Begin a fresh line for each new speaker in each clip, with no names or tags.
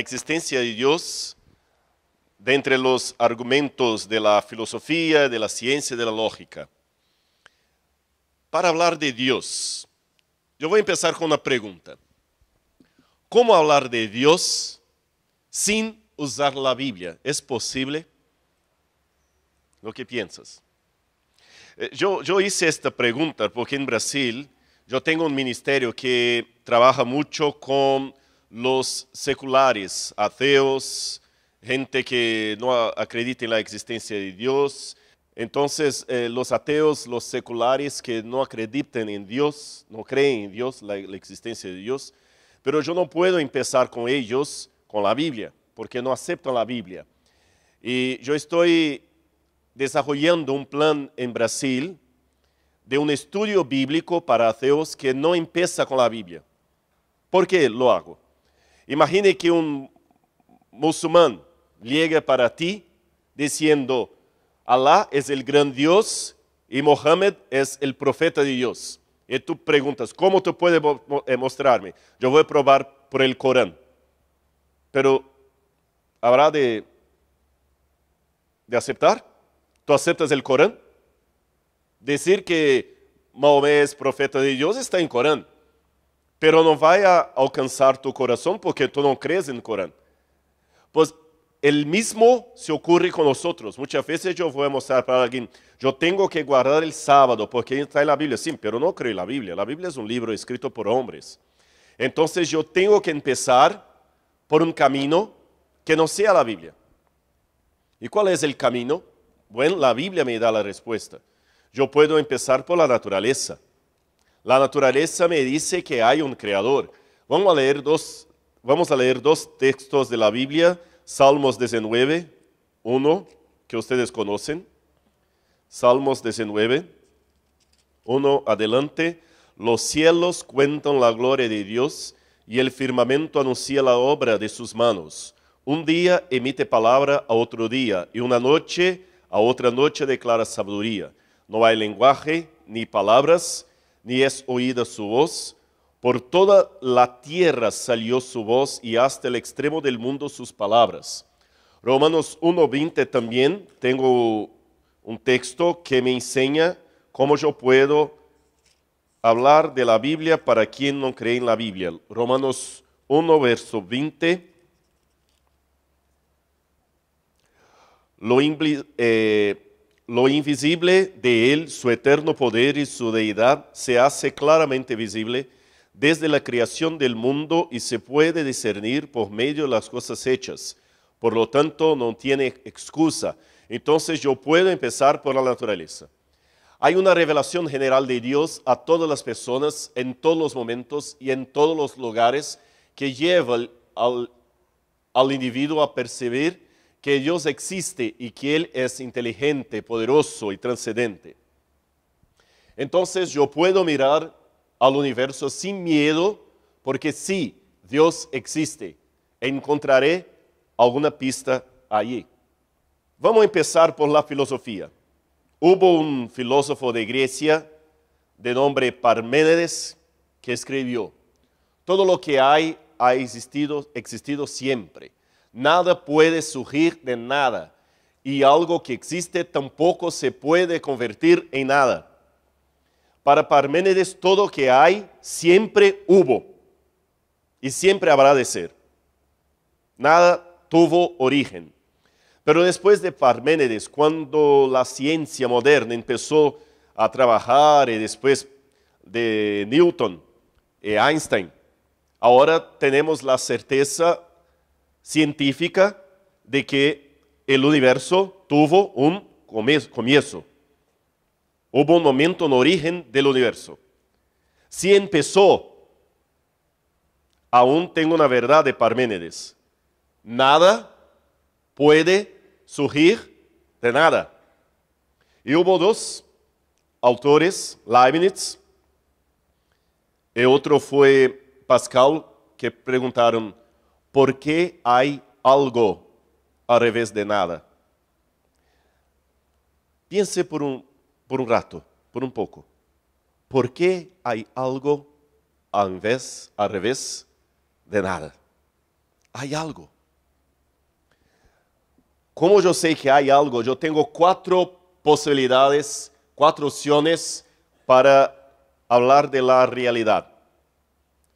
existencia de Dios de entre los argumentos de la filosofía, de la ciencia, de la lógica. Para hablar de Dios, yo voy a empezar con una pregunta. ¿Cómo hablar de Dios sin usar la Biblia? ¿Es posible? ¿Lo que piensas? Eh, yo, yo hice esta pregunta porque en Brasil yo tengo un ministerio que trabaja mucho con los seculares, ateos, gente que no acredita en la existencia de Dios. Entonces, eh, los ateos, los seculares que no acreditan en Dios, no creen en Dios, la, la existencia de Dios, pero yo no puedo empezar con ellos, con la Biblia, porque no aceptan la Biblia. Y yo estoy desarrollando un plan en Brasil de un estudio bíblico para ateos que no empieza con la Biblia. ¿Por qué lo hago? Imagine que un musulmán llega para ti diciendo, Alá es el gran Dios y Mohammed es el profeta de Dios. Y tú preguntas, ¿cómo tú puedes eh, mostrarme? Yo voy a probar por el Corán. Pero habrá de, de aceptar. ¿Tú aceptas el Corán? Decir que Mohammed es profeta de Dios está en Corán pero no vaya a alcanzar tu corazón porque tú no crees en el Corán. Pues el mismo se ocurre con nosotros. Muchas veces yo voy a mostrar para alguien, yo tengo que guardar el sábado porque está en la Biblia. Sí, pero no creo en la Biblia. La Biblia es un libro escrito por hombres. Entonces yo tengo que empezar por un camino que no sea la Biblia. ¿Y cuál es el camino? Bueno, la Biblia me da la respuesta. Yo puedo empezar por la naturaleza. La naturaleza me dice que hay un creador. Vamos a leer dos, vamos a leer dos textos de la Biblia, Salmos 19, 1, que ustedes conocen, Salmos 19, 1 adelante, los cielos cuentan la gloria de Dios y el firmamento anuncia la obra de sus manos. Un día emite palabra a otro día y una noche a otra noche declara sabiduría. No hay lenguaje ni palabras ni es oída su voz. Por toda la tierra salió su voz y hasta el extremo del mundo sus palabras. Romanos 1.20 también tengo un texto que me enseña cómo yo puedo hablar de la Biblia para quien no cree en la Biblia. Romanos 1, verso 20. Lo, eh, lo invisible de Él, su eterno poder y su deidad se hace claramente visible desde la creación del mundo y se puede discernir por medio de las cosas hechas. Por lo tanto, no tiene excusa. Entonces yo puedo empezar por la naturaleza. Hay una revelación general de Dios a todas las personas en todos los momentos y en todos los lugares que lleva al, individuo a percibir que Dios existe y que Él es inteligente, poderoso y trascendente. Entonces yo puedo mirar al universo sin miedo porque sí, Dios existe. Encontraré alguna pista allí. Vamos a empezar por la filosofía. Hubo un filósofo de Grecia de nombre Parménides que escribió, todo lo que hay ha existido, existido siempre Nada puede surgir de nada y algo que existe tampoco se puede convertir en nada. Para Parménides todo que hay siempre hubo y siempre habrá de ser. Nada tuvo origen. Pero después de Parménides, cuando la ciencia moderna empezó a trabajar y después de Newton y Einstein, ahora tenemos la certeza científica de que el universo tuvo un comienzo. Hubo un momento en origen del universo. Si empezó, aún tengo una verdad de Parménides. Nada puede surgir de nada. Y hubo dos autores, Leibniz, y otro fue Pascal, que preguntaron, ¿Por qué hay algo al revés de nada? Piense por un, rato, por un poco. ¿Por qué hay algo al revés, al revés de nada? Hay algo. Como yo sé que hay algo, yo tengo cuatro posibilidades, cuatro opciones para hablar de la realidad.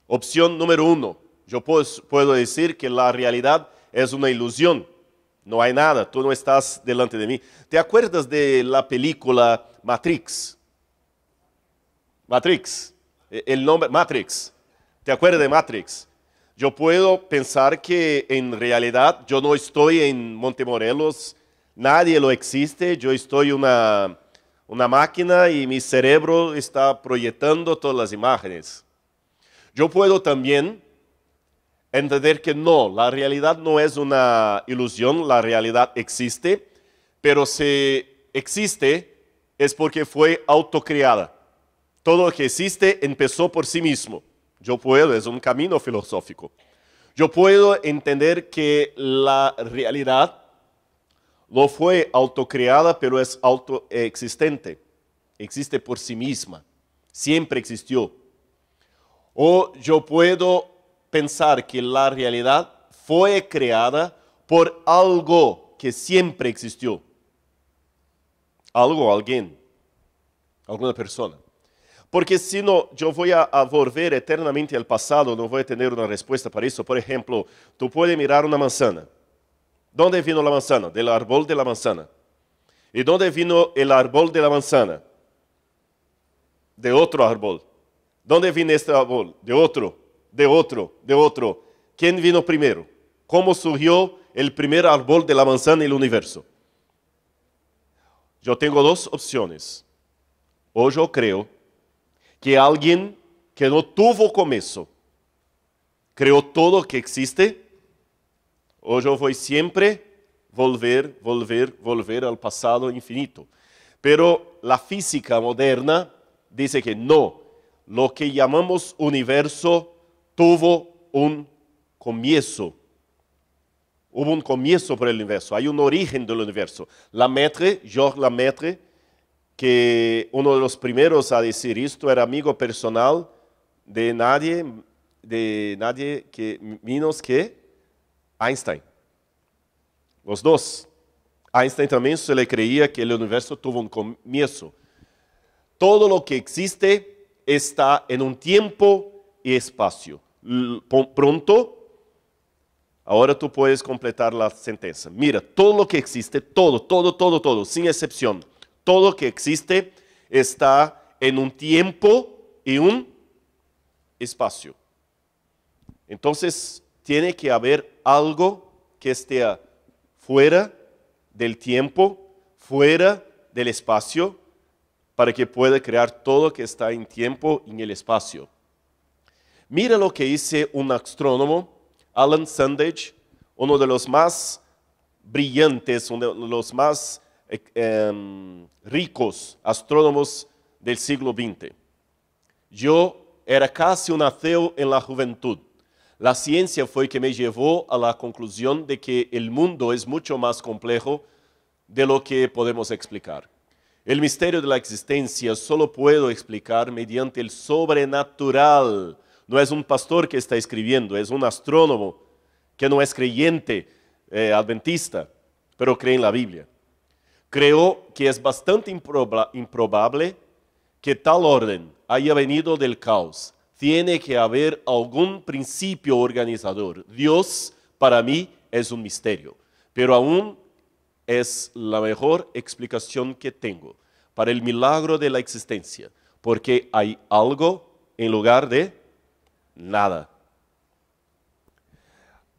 Opción número uno, yo pues puedo decir que la realidad es una ilusión. No hay nada, tú no estás delante de mí. ¿Te acuerdas de la película Matrix? Matrix, e, el nombre Matrix. ¿Te acuerdas de Matrix? Yo puedo pensar que en realidad yo no estoy en Montemorelos, nadie lo existe, yo estoy una, una máquina y mi cerebro está proyectando todas las imágenes. Yo puedo también entender que no, la realidad no es una ilusión, la realidad existe, pero si existe es porque fue autocreada. Todo lo que existe empezó por sí mismo. Yo puedo, es un camino filosófico. Yo puedo entender que la realidad no fue autocreada, pero es autoexistente. Existe por sí misma. Siempre existió. O yo puedo pensar que la realidad fue creada por algo que siempre existió. Algo, alguien, alguna persona. Porque si no, yo voy a, volver eternamente al pasado, no voy a tener una respuesta para eso. Por ejemplo, tú puedes mirar una manzana. ¿Dónde vino la manzana? Del árbol de la manzana. ¿Y dónde vino el árbol de la manzana? De otro árbol. ¿Dónde vino este árbol? De otro de otro, de otro. ¿Quién vino primero? ¿Cómo surgió el primer árbol de la manzana en el universo? Yo tengo dos opciones. O yo creo que alguien que no tuvo comienzo, creó todo lo que existe, o yo voy siempre volver, volver, volver al pasado infinito. Pero la física moderna dice que no, lo que llamamos universo tuvo un comienzo. Hubo un comienzo por el universo, hay un origen del universo. La maître, Georges Maître, que uno de los primeros a decir esto era amigo personal de nadie, de nadie que, menos que Einstein. Los dos. Einstein también se le creía que el universo tuvo un comienzo. Todo lo que existe está en un tiempo y espacio pronto, ahora tú puedes completar la sentencia. Mira, todo lo que existe, todo, todo, todo, todo, sin excepción, todo lo que existe está en un tiempo y un espacio. Entonces, tiene que haber algo que esté fuera del tiempo, fuera del espacio, para que pueda crear todo lo que está en tiempo y en el espacio. Mira lo que dice un astrónomo, Alan Sandage, uno de los más brillantes, uno de los más eh, em, ricos astrónomos del siglo XX. Yo era casi un ateo en la juventud. La ciencia fue que me llevó a la conclusión de que el mundo es mucho más complejo de lo que podemos explicar. El misterio de la existencia solo puedo explicar mediante el sobrenatural no es un pastor que está escribiendo, es un astrónomo que no es creyente eh, adventista, pero cree en la Biblia. Creo que es bastante improbable que tal orden haya venido del caos. Tiene que haber algún principio organizador. Dios para mí es un misterio, pero aún es la mejor explicación que tengo para el milagro de la existencia, porque hay algo en lugar de nada.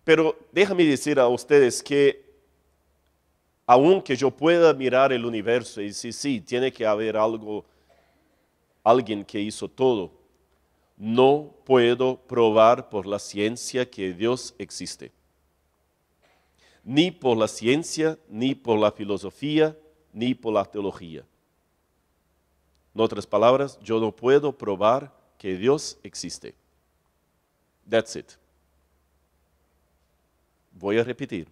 Pero déjame decir a ustedes que aunque yo pueda mirar el universo y decir, sí, tiene que haber algo, alguien que hizo todo, no puedo probar por la ciencia que Dios existe. Ni por la ciencia, ni por la filosofía, ni por la teología. En otras palabras, yo no puedo probar que Dios existe. That's it. Voy a repetir.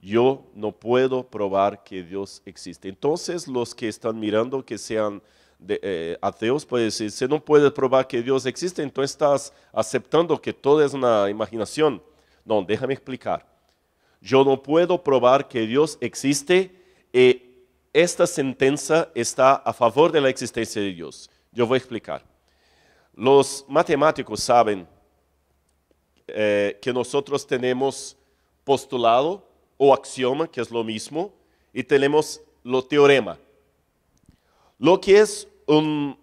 Yo no puedo probar que Dios existe. Entonces los que están mirando que sean eh, ateos pueden decir, se no puede probar que Dios existe, entonces estás aceptando que todo es una imaginación. No, déjame explicar. Yo no puedo probar que Dios existe y eh, esta sentencia está a favor de la existencia de Dios. Yo voy a explicar. Los matemáticos saben eh, que nosotros tenemos postulado o axioma, que es lo mismo, y tenemos lo teorema. Lo que es un,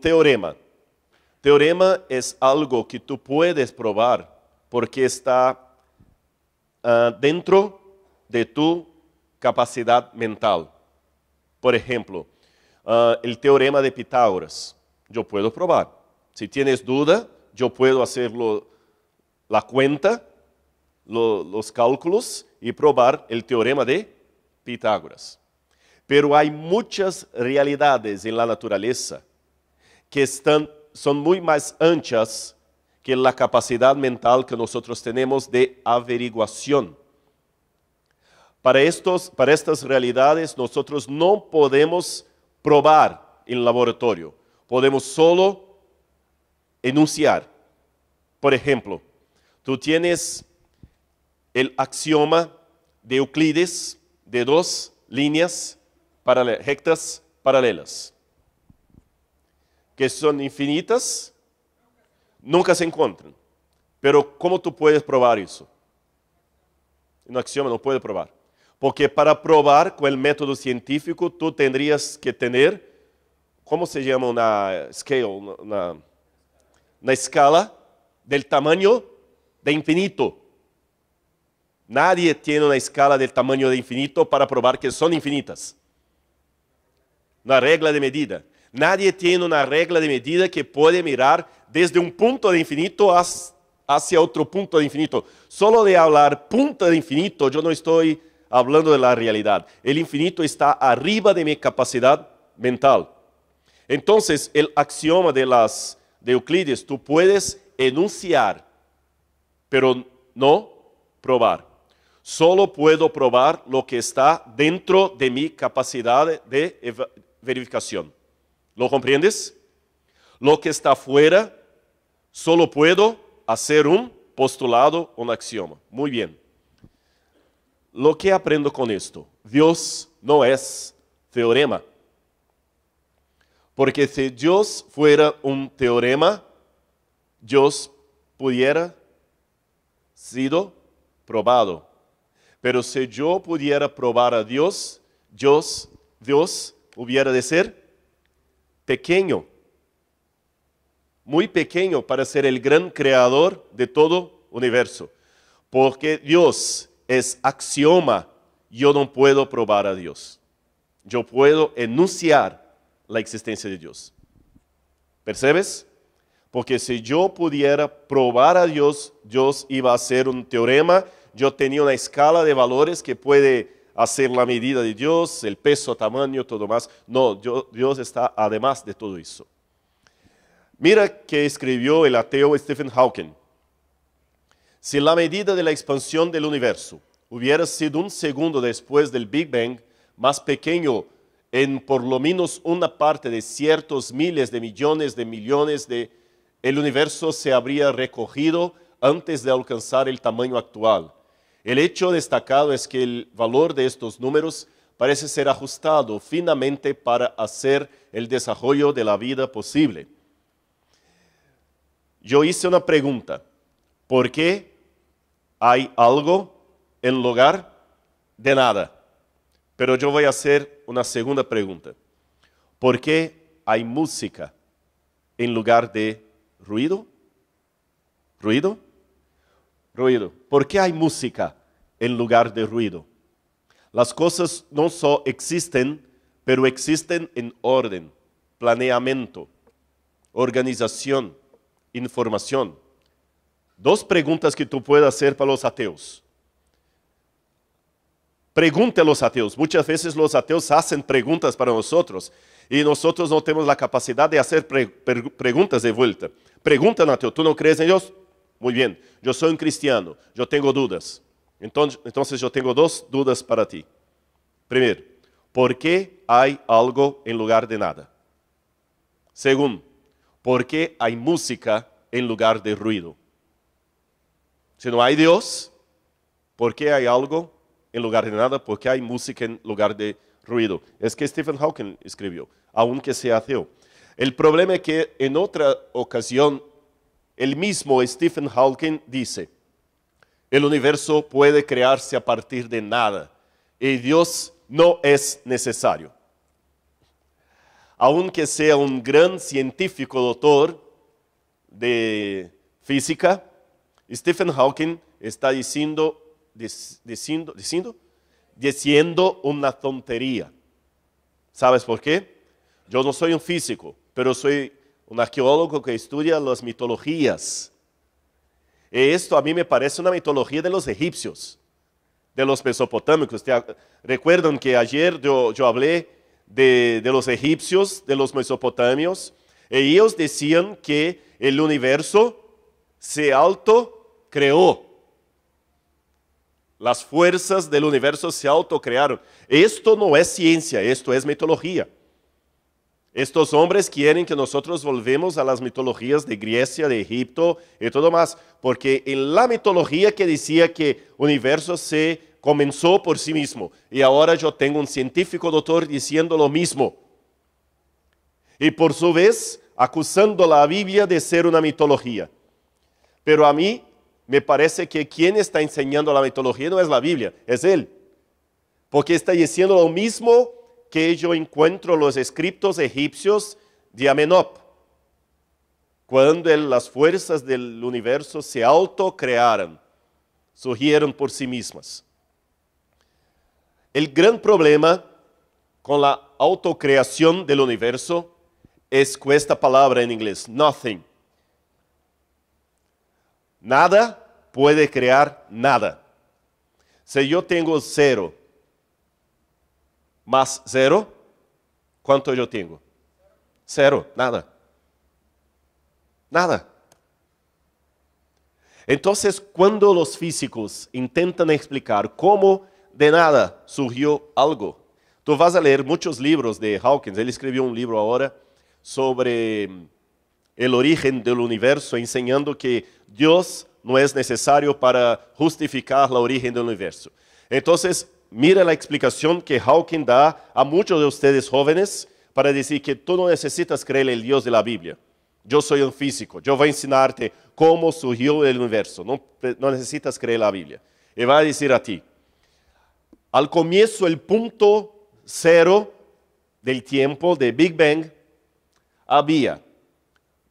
teorema. Teorema es algo que tú puedes probar porque está ah, dentro de tu capacidad mental. Por ejemplo, ah, el teorema de Pitágoras. Yo puedo probar. Si tienes duda, yo puedo hacerlo la cuenta, los cálculos y probar el teorema de Pitágoras. Pero hay muchas realidades en la naturaleza que están, son muy más anchas que la capacidad mental que nosotros tenemos de averiguación. Para, estos, para estas realidades nosotros no podemos probar en laboratorio, podemos solo enunciar. Por ejemplo, Tú tienes el axioma de Euclides de dos líneas paralelas, rectas paralelas, que son infinitas, nunca se encuentran. Pero ¿cómo tú puedes probar eso? Un axioma no puede probar. Porque para probar con el método científico tú tendrías que tener, ¿cómo se llama una scale? escala del tamaño de infinito. Nadie tiene una escala del tamaño de infinito para probar que son infinitas. Una regla de medida. Nadie tiene una regla de medida que puede mirar desde un punto de infinito hacia otro punto de infinito. Solo de hablar punto de infinito, yo no estoy hablando de la realidad. El infinito está arriba de mi capacidad mental. Entonces, el axioma de, las, de Euclides, tú puedes enunciar pero no probar. Solo puedo probar lo que está dentro de mi capacidad de verificación. ¿Lo comprendes? Lo que está fuera, solo puedo hacer un postulado, un axioma. Muy bien. Lo que aprendo con esto? Dios no es teorema. Porque si Dios fuera un teorema, Dios pudiera sido probado. Pero si yo pudiera probar a Dios, Dios, Dios hubiera de ser pequeño, muy pequeño para ser el gran creador de todo universo. Porque Dios es axioma, yo no puedo probar a Dios. Yo puedo enunciar la existencia de Dios. ¿Percebes? Porque si yo pudiera probar a Dios, Dios iba a hacer un teorema. Yo tenía una escala de valores que puede hacer la medida de Dios, el peso, tamaño, todo más. No, Dios, está además de todo eso. Mira que escribió el ateo Stephen Hawking. Si la medida de la expansión del universo hubiera sido un segundo después del Big Bang, más pequeño en por lo menos una parte de ciertos miles de millones de millones de el universo se habría recogido antes de alcanzar el tamaño actual. El hecho destacado es que el valor de estos números parece ser ajustado finamente para hacer el desarrollo de la vida posible. Yo hice una pregunta. ¿Por qué hay algo en lugar de nada? Pero yo voy a hacer una segunda pregunta. ¿Por qué hay música en lugar de ruido, ruido, ruido. ¿Por qué hay música en lugar de ruido? Las cosas no solo existen, pero existen en orden, planeamiento, organización, información. Dos preguntas que tú puedes hacer para los ateos. Pregunte a los ateos. Muchas veces los ateos hacen preguntas para nosotros y nosotros no tenemos la capacidad de hacer preguntas de vuelta. Pregunta, Nateo, ¿tú no crees en Dios? Muy bien, yo soy un cristiano, yo tengo dudas. Entonces, entonces yo tengo dos dudas para ti. Primero, ¿por qué hay algo en lugar de nada? Segundo, ¿por qué hay música en lugar de ruido? Si no hay Dios, ¿por qué hay algo en lugar de nada? ¿Por qué hay música en lugar de ruido. Es que Stephen Hawking escribió, aunque sea ateo. El problema es que en otra ocasión el mismo Stephen Hawking dice, el universo puede crearse a partir de nada y Dios no es necesario. Aunque sea un gran científico doctor de física, Stephen Hawking está diciendo, diciendo, diciendo diciendo una tontería. ¿Sabes por qué? Yo no soy un físico, pero soy un arqueólogo que estudia las mitologías. Esto a mí me parece una mitología de los egipcios, de los mesopotámicos. Recuerdan que ayer yo, hablé de, los egipcios, de los mesopotamios, ellos decían que el universo se auto creó las fuerzas del universo se autocrearon. Esto no es ciencia, esto es mitología. Estos hombres quieren que nosotros volvemos a las mitologías de Grecia, de Egipto y todo más, porque en la mitología que decía que el universo se comenzó por sí mismo, y ahora yo tengo un científico doctor diciendo lo mismo. Y por su vez, acusando la Biblia de ser una mitología. Pero a mí me parece que quien está enseñando la mitología no es la Biblia, es él. Porque está diciendo lo mismo que yo encuentro los escritos egipcios de Amenop. Cuando las fuerzas del universo se autocrearon, surgieron por sí mismas. El gran problema con la autocreación del universo es con esta palabra en inglés, nothing. Nada puede crear nada. Si yo tengo cero más cero, ¿cuánto yo tengo? Cero, nada. Nada. Entonces, cuando los físicos intentan explicar cómo de nada surgió algo, tú vas a leer muchos libros de Hawkins, él escribió un libro ahora sobre el origen del universo, enseñando que Dios no es necesario para justificar la origen del universo. Entonces, mira la explicación que Hawking da a muchos de ustedes jóvenes para decir que tú no necesitas creer el Dios de la Biblia. Yo soy un físico, yo voy a enseñarte cómo surgió el universo. No, necesitas creer la Biblia. Y va a decir a ti, al comienzo el punto cero del tiempo de Big Bang había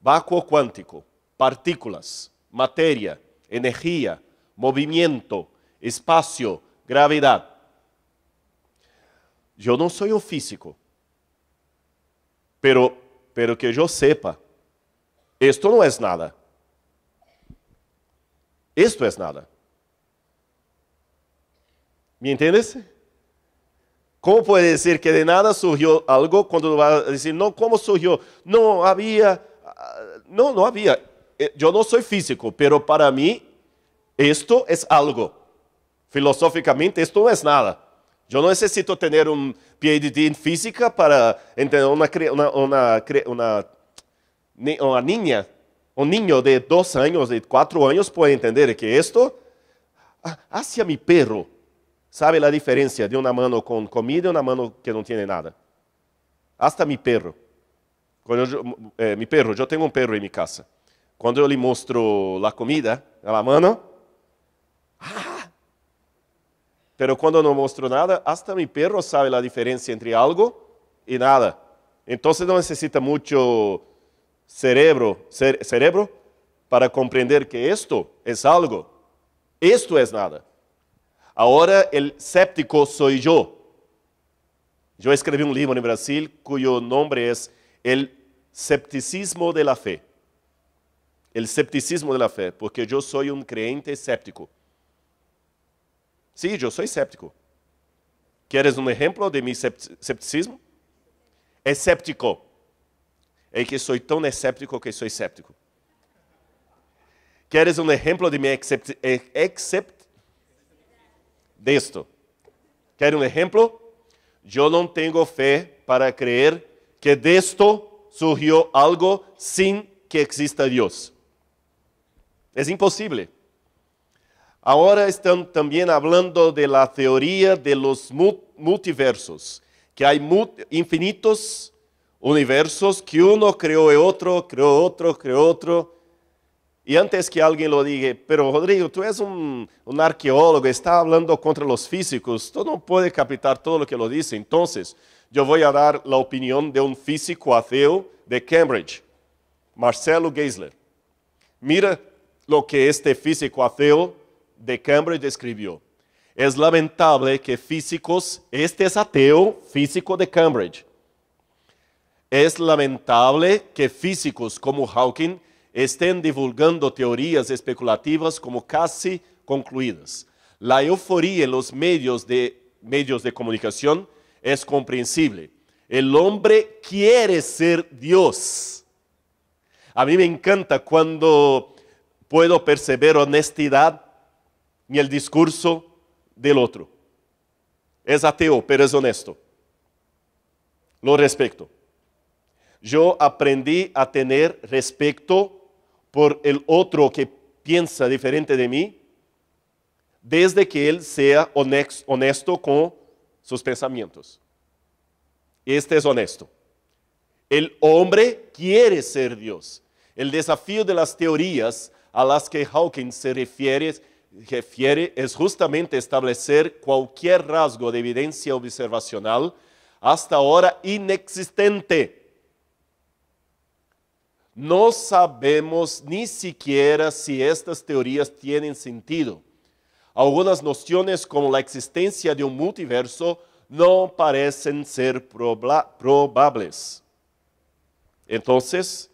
vacuo cuántico, partículas, materia, energia, movimento, espaço, gravidade. Eu não sou um físico, pero, pero que eu sepa, isto não é nada. Isto é nada. ¿Me entiendes? Como pode dizer que de nada surgiu algo quando vai dizer, não como surgiu? Não havia, ah, não não havia eu não sou físico, pero para mim isto é algo. Filosoficamente, isto não é nada. Eu não necessito ter um PhD em física para entender uma uma uma uma, uma niña, um niño de dois anos, de quatro anos pode entender que isto ah, hacia mi perro. Sabe a diferença de uma mano com comida e uma mano que não tem nada? Hasta mi perro. Quando eu, eh, mi perro, eu tenho um perro em minha casa. Quando eu lhe mostro a comida, ela, mano, ah! Pero quando não mostro nada, hasta mi perro sabe a diferença entre algo e nada. Então não necessita muito cérebro, cere cerebro para compreender que isto é algo, isto é nada. Agora, o séptico sou eu. Eu escrevi um livro no Brasil cujo nome é El Scepticismo de la Fe o escepticismo la fé, porque eu sou um crente escéptico. Sim, sí, eu sou escéptico. Queres um exemplo de meu escepticismo? Escéptico. É que sou tão escéptico que sou escéptico. Queres um exemplo de minha eh, except... de Desto. Quer um exemplo? Eu não tenho fé para creer que desto surgiu algo sin que exista Dios. Es imposible. Ahora están también hablando de la teoría de los multiversos, que hay infinitos universos que uno creó y otro, creó otro, creó otro. Y antes que alguien lo diga, pero Rodrigo, tú eres un, un arqueólogo, está hablando contra los físicos, tú no puedes captar todo lo que lo dice. Entonces, yo voy a dar la opinión de un físico ateo de Cambridge, Marcelo Geisler. Mira lo que este físico ateo de Cambridge escribió. Es lamentable que físicos, este es ateo físico de Cambridge, es lamentable que físicos como Hawking estén divulgando teorías especulativas como casi concluidas. La euforia en los medios de, medios de comunicación es comprensible. El hombre quiere ser Dios. A mí me encanta cuando puedo percibir honestidad ni el discurso del otro. Es ateo, pero es honesto. Lo respeto. Yo aprendí a tener respeto por el otro que piensa diferente de mí, desde que él sea honesto con sus pensamientos. Este es honesto. El hombre quiere ser Dios. El desafío de las teorías a las que Hawking se refiere, refiere es justamente establecer cualquier rasgo de evidencia observacional hasta ahora inexistente. No sabemos ni siquiera si estas teorías tienen sentido. Algunas nociones como la existencia de un multiverso no parecen ser probables. Entonces,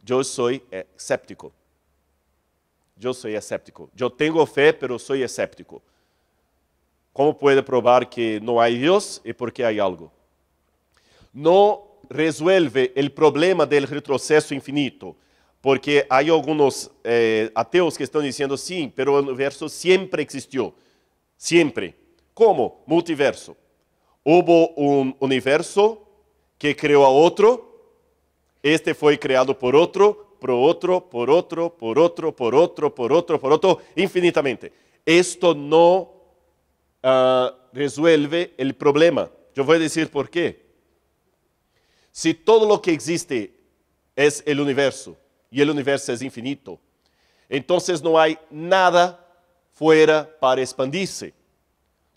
yo soy eh, escéptico. eu sou escéptico. Eu tenho fé, pero sou escéptico. Como pode provar que não há Deus e porque há algo? Não resuelve o problema do retrocesso infinito, porque há alguns eh, ateus que estão dizendo sim, sí, pero o universo sempre existiu, sempre. Como? Multiverso. Houve um universo que criou a outro, este foi criado por outro, por outro, por outro, por outro, por outro, por outro, por outro, infinitamente. Isto não uh, ah, resuelve o problema. Eu vou dizer por quê. Se todo lo que existe é o universo e o universo é infinito, então não há nada fora para expandir, se,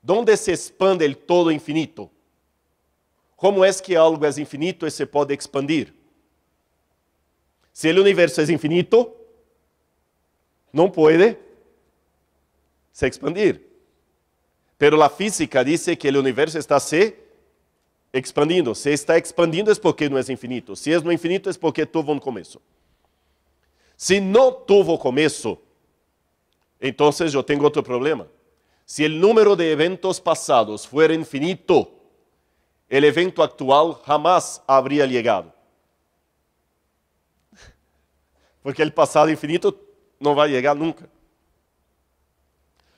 onde se expande o todo infinito? Como é que algo é infinito e se pode expandir? Si el universo es infinito, no puede se expandir. Pero la física dice que el universo está se expandiendo. Se está expandiendo es porque no es infinito. Si es no infinito es porque tuvo un comienzo. Si no tuvo comienzo, entonces yo tengo otro problema. Si el número de eventos pasados fuera infinito, el evento actual jamás habría llegado. porque o pasado infinito não vai chegar nunca.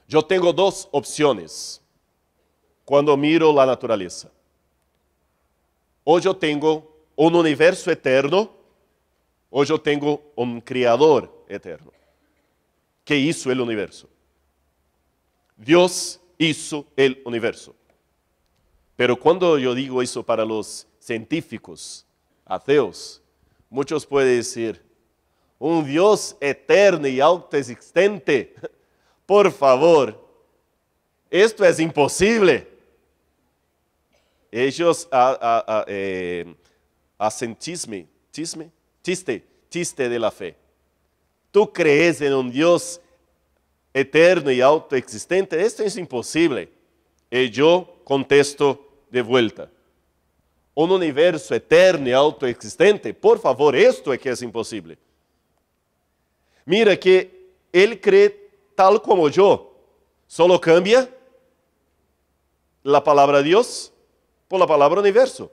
Eu tenho duas opções quando miro a natureza. Ou eu tenho um universo eterno, ou eu tenho um Criador eterno. Que hizo o universo. Deus hizo o universo. Pero quando eu digo isso para os científicos ateus, muitos podem dizer, un Dios eterno y autoexistente. Por favor, esto es imposible. Ellos ah, ah, ah, eh, hacen chisme, chisme, chiste, chiste de la fe. Tú crees en un Dios eterno y autoexistente. Esto es imposible. Y yo contesto de vuelta. Un universo eterno y autoexistente. Por favor, esto es que es imposible. Mira que él cree tal como yo, solo cambia la palabra Dios por la palabra universo.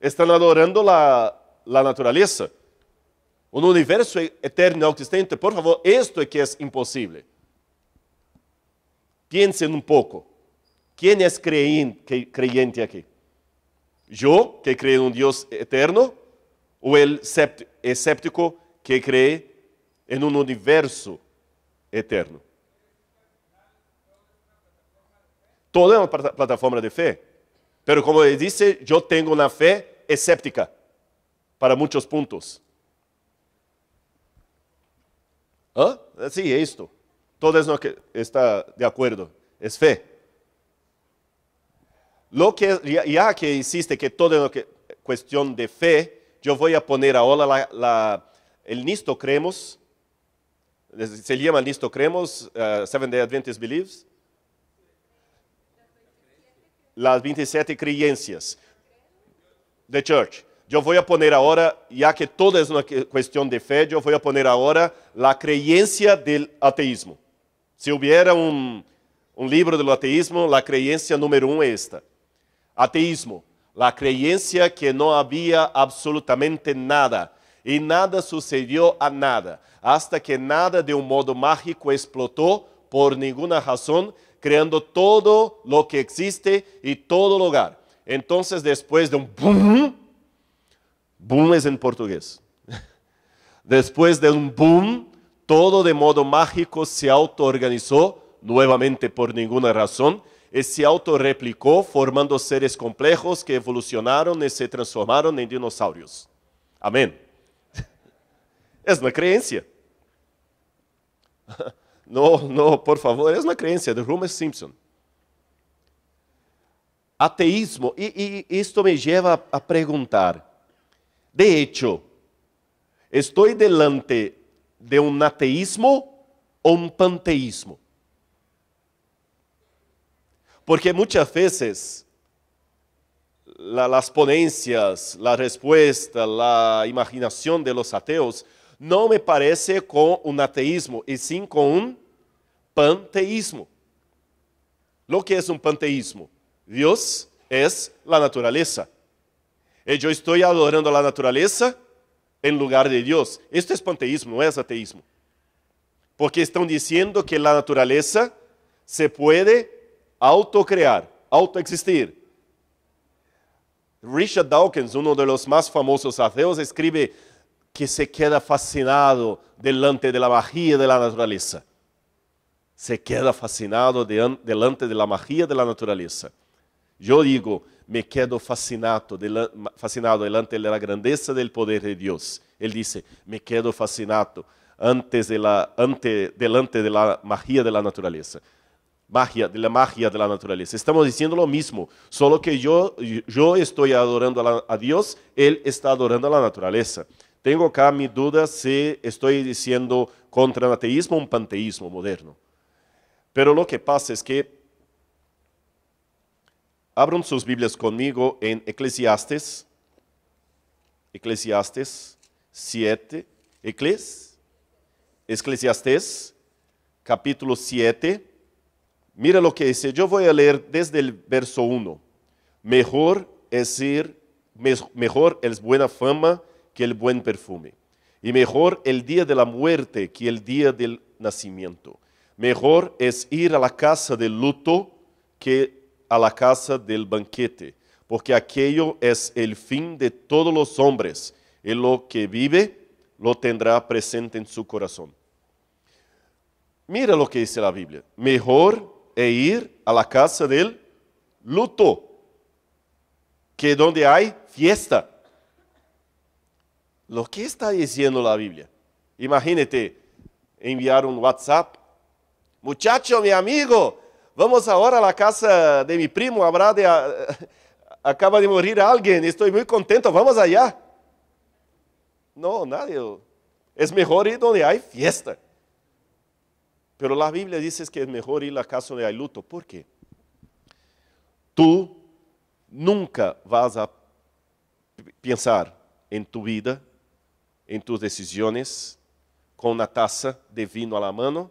Están adorando la, naturaleza. Un universo eterno existente, por favor, esto es que es imposible. Piensen un poco. ¿Quién es creyente aquí? ¿Yo, que creo en un Dios eterno? ¿O el escéptico que cree en un universo eterno. Todo es una plataforma de fe. Pero como dice, yo tengo una fe escéptica para muchos puntos. ¿Ah? Sí, esto. Todo es lo que está de acuerdo. Es fe. Lo que, ya que insiste que todo es que, cuestión de fe, yo voy a poner ahora la, la, el nisto creemos ¿Se llama Listo Cremos? Uh, Seven Day Adventist Believes? Las 27 creencias de Church. Eu vou poner agora, já que toda é uma questão de fé, eu vou poner agora a creencia do ateísmo. Se houvera um, livro do ateísmo, a creencia número um é esta: ateísmo, a creencia que não havia absolutamente nada Y e nada sucedió a nada, hasta que nada de un modo mágico explotó por ninguna razón, creando todo lo que existe y todo lugar. Entonces después de un boom, boom es en portugués. Después de un boom, todo de modo mágico se autoorganizó nuevamente por ninguna razón y se auto-replicó formando seres complejos que evolucionaron y se transformaron en dinosaurios. Amén. Es una creencia. No, no, por favor, es una creencia de Homer Simpson. Ateísmo, y, y esto me lleva a preguntar, de hecho, ¿estoy delante de un ateísmo o un panteísmo? Porque muchas veces la, las ponencias, la respuesta, la imaginación de los ateos não me parece com um ateísmo, e sim com um panteísmo. O que é um panteísmo? Deus é a natureza. E eu estou adorando a natureza em lugar de Deus. Isto é panteísmo, não é ateísmo. Porque estão dizendo que a natureza se pode autocrear, autoexistir. Richard Dawkins, um dos mais famosos ateus, escreve que se queda fascinado delante de la magia de la naturaleza. Se queda fascinado delante de la magia de la naturaleza. Yo digo, me quedo fascinado, fascinado delante de la grandeza del poder de Dios. Él dice, me quedo fascinado antes de la, ante, delante de la magia de la naturaleza. Magia, de la magia de la naturaleza. Estamos diciendo lo mismo, solo que yo, yo estoy adorando a, a Dios, Él está adorando a la naturaleza. Tengo acá mi duda si estoy diciendo contra el ateísmo o un panteísmo moderno. Pero lo que pasa es que abran sus Biblias conmigo en Eclesiastes, Eclesiastes 7, Eclesiastes capítulo 7. Mira lo que dice, yo voy a leer desde el verso 1. Mejor es ir, mejor es buena fama que el buen perfume. Y mejor el día de la muerte que el día del nacimiento. Mejor es ir a la casa del luto que a la casa del banquete, porque aquello es el fin de todos los hombres, y lo que vive lo tendrá presente en su corazón. Mira lo que dice la Biblia. Mejor es ir a la casa del luto que donde hay fiesta lo que está diciendo la Biblia. Imagínate enviar un WhatsApp. Muchacho, mi amigo, vamos ahora a la casa de mi primo, habrá de, acaba de morir alguien, estoy muy contento, vamos allá. No, nadie. Es mejor ir donde hay fiesta. Pero la Biblia dice que es mejor ir a la casa donde hay luto. ¿Por qué? Tú nunca vas a pensar en tu vida en tus decisões com uma taza de vino a la mano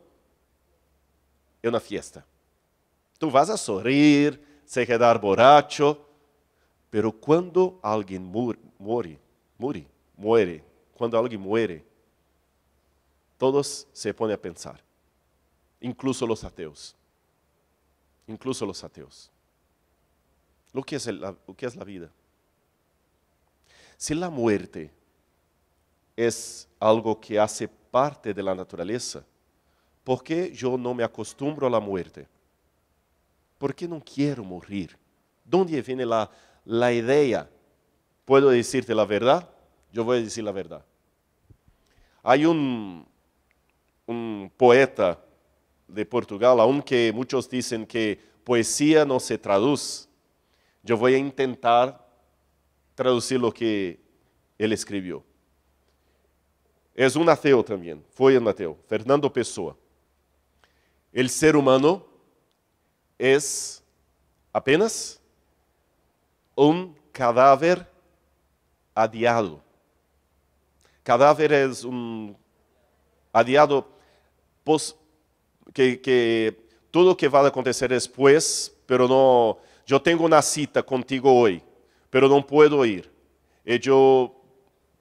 en uma fiesta. tu vas a sorrir, se quedar borracho, pero quando alguém muere, muere, muere, quando alguém alguien muere, todos se ponen a pensar, incluso los ateus incluso los ateus Lo que é es, é a lo que es la vida. Si la muerte es algo que hace parte de la naturaleza, ¿por qué yo no me acostumbro a la muerte? ¿Por qué no quiero morir? ¿Dónde viene la, idea? ¿Puedo decirte la verdad? Yo voy a decir la verdad. Hay un, un poeta de Portugal, aunque muchos dicen que poesía no se traduce, yo voy a intentar traducir lo que él escribió. é um ateu também, foi um ateu, Fernando Pessoa. O ser humano é apenas um cadáver adiado. Cadáver é um adiado pos, que, que tudo o que vai acontecer depois, pero não, eu tenho uma cita contigo hoje, pero não posso ir. E eu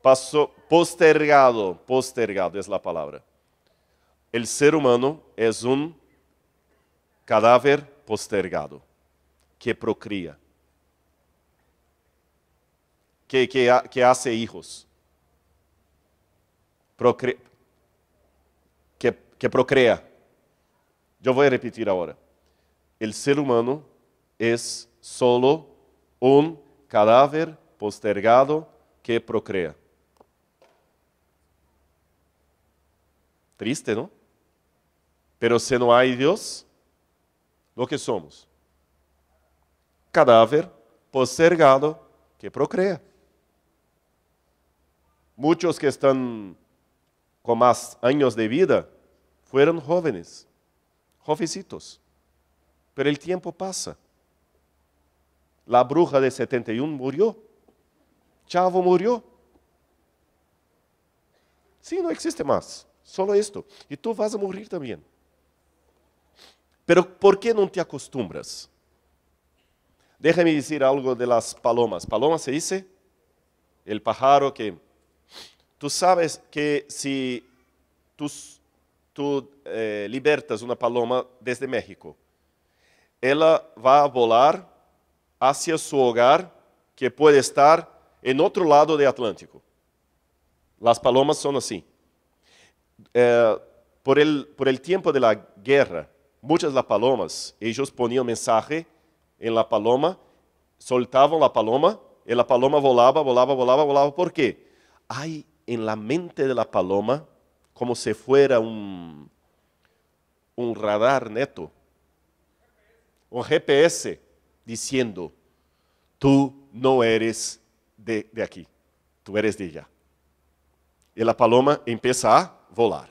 Paso, postergado, postergado es la palabra. El ser humano es un cadáver postergado que procría, que, que, hace hijos, que, que procrea. Yo voy a repetir ahora. El ser humano es solo un cadáver postergado que procrea. Triste, ¿no? Pero si no hay Dios lo que somos? Cadáver postergado que procrea. muchos que están con más años de vida fueron jóvenes jovencitos. Pero el tiempo pasa La bruja de 71 murió. Chavo murió. Sí, no existe más Solo isto. E tu vas a morrer também. Pero ¿por que não te acostumbras? Déjame dizer algo de las palomas. Paloma se dice el pájaro que tu sabes que si tu tu eh, libertas una paloma desde México, ela vai voar hacia su hogar que pode estar en outro lado do Atlântico. Las palomas são assim. Eh, por, el, tiempo de la guerra, muchas las palomas, ellos ponían mensaje en la paloma, soltaban la paloma, y la paloma volaba, volaba, volaba, volaba. ¿Por qué? Hay en la mente de la paloma como si fuera un, radar neto, un GPS diciendo, tú no eres de, de aquí, tú eres de allá. Y la paloma empieza a volar.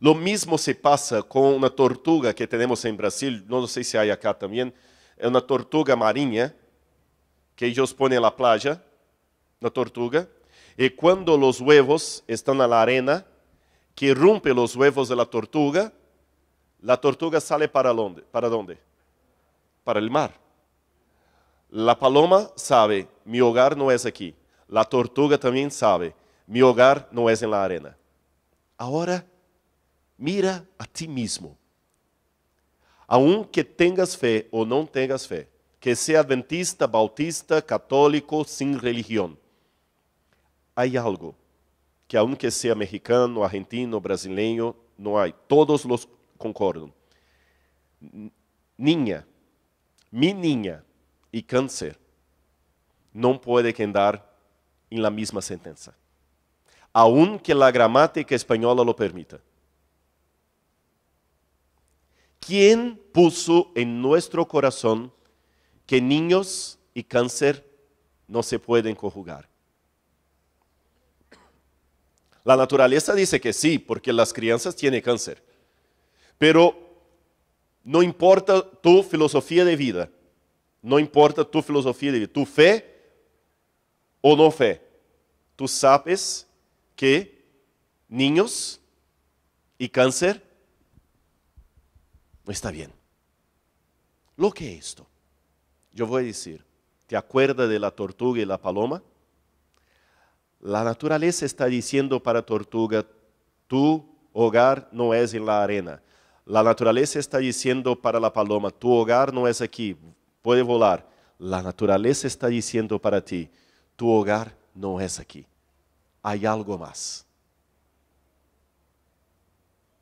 Lo mesmo se passa com uma tortuga que temos em Brasil, não sei se há acá também, é uma tortuga marinha que eles põem na playa, na tortuga, e quando os huevos estão na arena, que rompe os huevos da tortuga, a tortuga sale para onde? Para onde? Para o mar. A paloma sabe, meu hogar não é aqui. A tortuga também sabe, Mi hogar não é na arena. Agora, mira a ti mesmo. um que tenhas fé ou não tenhas fé, que seja adventista, bautista, católico, sem religião, há algo que, um que seja mexicano, argentino, brasileiro, não há. Todos los concordam. Ninha, mi niña e câncer não podem andar em la mesma sentença. aun que la gramática española lo permita. ¿Quién puso en nuestro corazón que niños y cáncer no se pueden conjugar? La naturaleza dice que sí, porque las crianzas tienen cáncer. Pero no importa tu filosofía de vida, no importa tu filosofía de vida, tu fe o no fe, tú sabes que niños y cáncer no está bien. Lo que es esto, yo voy a decir, ¿te acuerdas de la tortuga y la paloma? La naturaleza está diciendo para tortuga, tu hogar no es en la arena. La naturaleza está diciendo para la paloma, tu hogar no es aquí, puede volar. La naturaleza está diciendo para ti, tu hogar no es aquí hay algo más.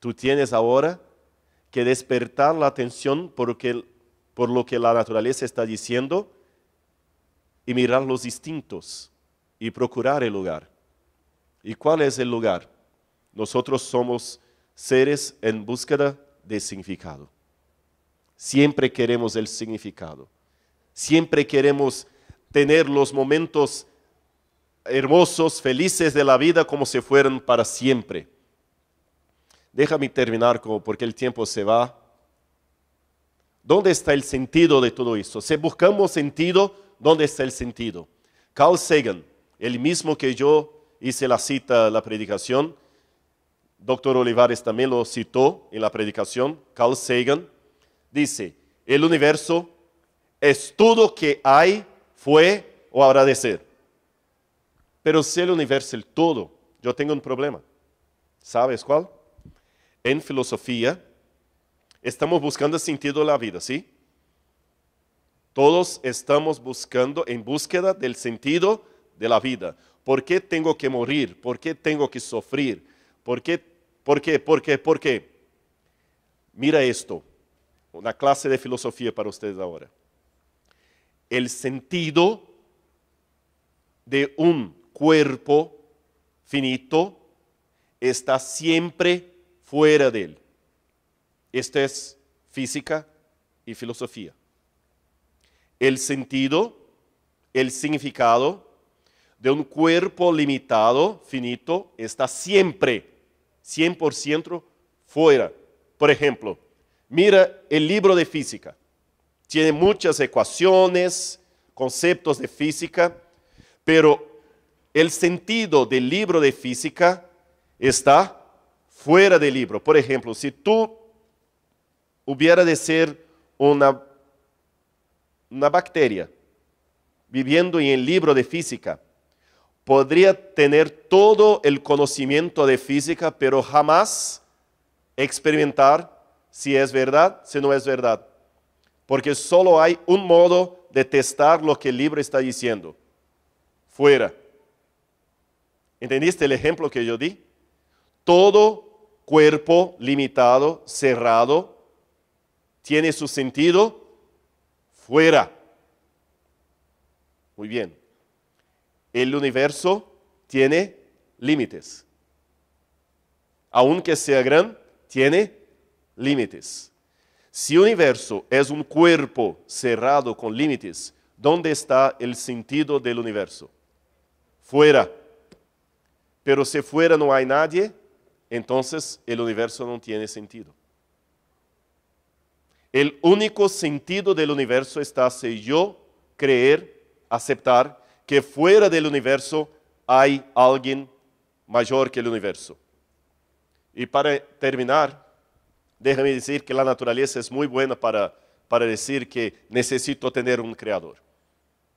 Tú tienes ahora que despertar la atención por lo que, por lo que la naturaleza está diciendo y mirar los distintos y procurar el lugar. ¿Y cuál es el lugar? Nosotros somos seres en búsqueda de significado. Siempre queremos el significado. Siempre queremos tener los momentos hermosos, felices de la vida como se fueran para siempre. Déjame terminar porque el tiempo se va. ¿Dónde está el sentido de todo esto? Si buscamos sentido, ¿dónde está el sentido? Carl Sagan, el mismo que yo hice la cita, la predicación, doctor Olivares también lo citó en la predicación, Carl Sagan, dice, el universo es todo que hay, fue o habrá de ser. Pero si el universo es todo, yo tengo un problema. ¿Sabes cuál? En filosofía, estamos buscando el sentido de la vida, ¿sí? Todos estamos buscando, en búsqueda del sentido de la vida. ¿Por qué tengo que morir? ¿Por qué tengo que sufrir? ¿Por qué? ¿Por qué? ¿Por qué? ¿Por qué? Mira esto, una clase de filosofía para ustedes ahora. El sentido de un cuerpo finito está siempre fuera de él. Esta es física y filosofía. El sentido, el significado de un cuerpo limitado, finito, está siempre, 100% fuera. Por ejemplo, mira el libro de física. Tiene muchas ecuaciones, conceptos de física, pero el sentido del libro de física está fuera del libro. Por ejemplo, si tú hubiera de ser una, una bacteria viviendo en el libro de física, podría tener todo el conocimiento de física, pero jamás experimentar si es verdad, si no es verdad. Porque solo hay un modo de testar lo que el libro está diciendo. Fuera ¿Entendiste el ejemplo que yo di? Todo cuerpo limitado, cerrado, tiene su sentido fuera. Muy bien. El universo tiene límites. Aunque sea gran, tiene límites. Si el universo es un cuerpo cerrado con límites, ¿dónde está el sentido del universo? Fuera pero si fuera no hay nadie, entonces el universo no tiene sentido. El único sentido del universo está si yo creer, aceptar que fuera del universo hay alguien mayor que el universo. Y para terminar, déjame decir que la naturaleza es muy buena para, para decir que necesito tener un creador.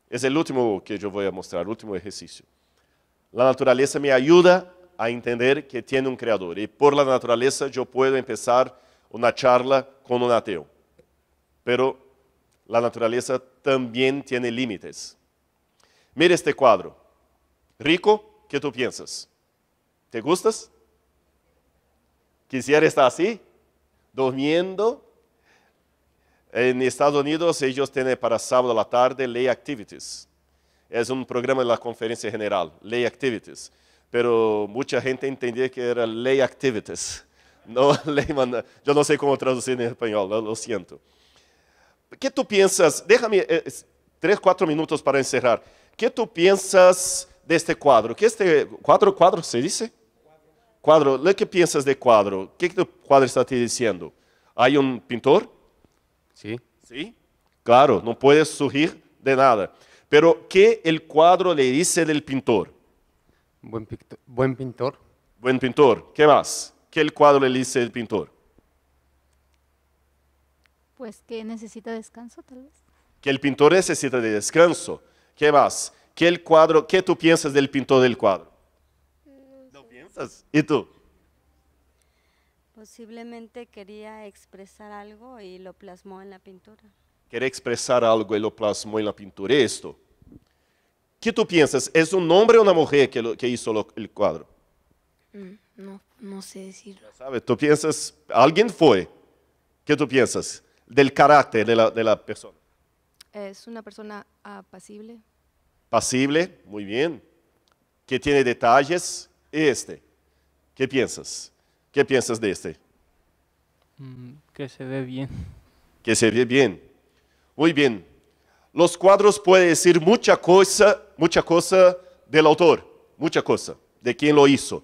Es el último que yo voy a mostrar, el último ejercicio. La naturaleza me ayuda a entender que tiene un creador y por la naturaleza yo puedo empezar una charla con un ateo. Pero la naturaleza también tiene límites. Mira este cuadro. Rico, ¿qué tú piensas? ¿Te gustas? Quisiera estar así, durmiendo. En Estados Unidos ellos tienen para sábado la tarde ley activities é um programa da Conferência General, Lei Activities. Pero muita gente entendia que era Lei Activities, não Lei Manda. Eu não sei como traduzir em espanhol, lo, eu O que tu pensas? Déjame eh, três, quatro minutos para encerrar. O que tu pensas deste quadro? Que este quadro, quadro, se disse? Quadro. O que pensas de quadro? O que, que o quadro está te dizendo? Há um pintor? Sim. Sí. Sim? Sí? Claro, não pode surgir de nada. Pero ¿qué el cuadro le dice del pintor? Buen, buen pintor. Buen pintor. ¿Qué más? ¿Qué el cuadro le dice del pintor? Pues que necesita descanso, tal vez. Que el pintor necesita de descanso. ¿Qué más? ¿Qué el cuadro? ¿Qué tú piensas del pintor del cuadro? Mm. ¿Lo piensas. ¿Y tú? Posiblemente quería expresar algo y lo plasmó en la pintura. Quiere expresar algo, lo plasmó en em la pintura. esto. ¿Qué tú piensas? ¿Es un um hombre o una mujer que, hizo el cuadro? No, sé decirlo. ¿Sabes? ¿Tú piensas? ¿Alguien fue? ¿Qué tú piensas del carácter de la, de la persona? Es una persona apacible. Pasible, muy bien. Que tiene detalles. E este. ¿Qué piensas? ¿Qué piensas de este? Mm, que se ve bien. Que se ve bien. Muy bien. Los cuadros pueden decir mucha cosa, mucha cosa del autor, mucha cosa, de quien lo hizo,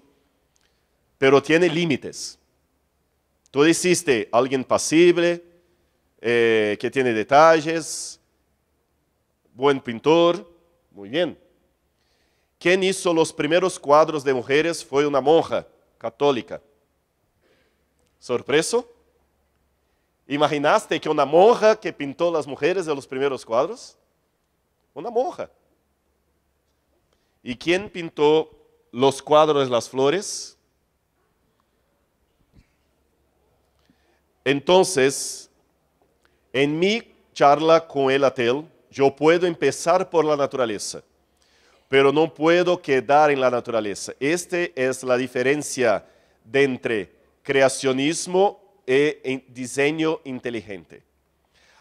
pero tiene límites. Tú hiciste alguien pasible, eh, que tiene detalles, buen pintor, muy bien. ¿Quién hizo los primeros cuadros de mujeres fue una monja católica. ¿Sorpreso? ¿Imaginaste que una monja que pintó las mujeres de los primeros cuadros? Una monja. ¿Y quién pintó los cuadros de las flores? Entonces, en mi charla con el Atel, yo puedo empezar por la naturaleza, pero no puedo quedar en la naturaleza. Esta es la diferencia de entre creacionismo e diseño inteligente.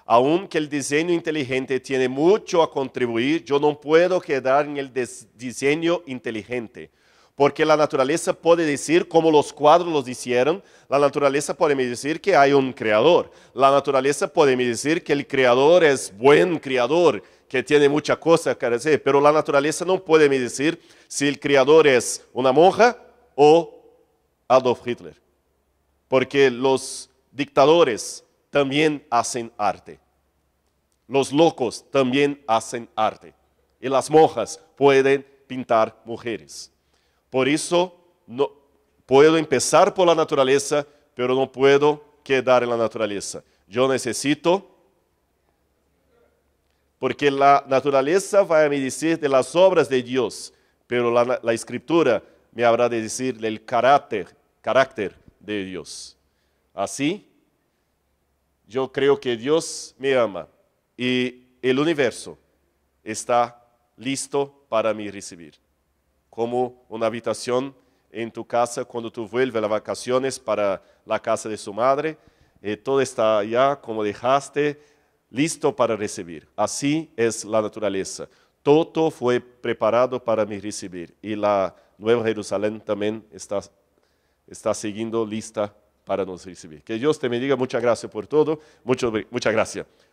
Aunque el diseño inteligente tiene mucho a contribuir, yo no puedo quedar en el diseño inteligente. Porque la naturaleza puede decir, como los cuadros los hicieron, la naturaleza puede decir que hay un creador. La naturaleza puede decir que el creador es buen creador, que tiene muchas cosas que hacer. Pero la naturaleza no puede decir si el creador es una monja o Adolf Hitler porque los dictadores también hacen arte. Los locos también hacen arte. Y las monjas pueden pintar mujeres. Por eso no, puedo empezar por la naturaleza, pero no puedo quedar en la naturaleza. Yo necesito, porque la naturaleza va a me decir de las obras de Dios, pero la, escritura me habrá de decir del carácter, carácter de Dios. Así, yo creo que Dios me ama y el universo está listo para mí recibir. Como una habitación en tu casa cuando tú vuelves a las vacaciones para la casa de su madre, eh, todo está ya como dejaste, listo para recibir. Así es la naturaleza. Todo fue preparado para mí recibir y la Nueva Jerusalén también está está siguiendo lista para nos recibir. Que Dios te bendiga, muchas gracias por todo, muchas gracias.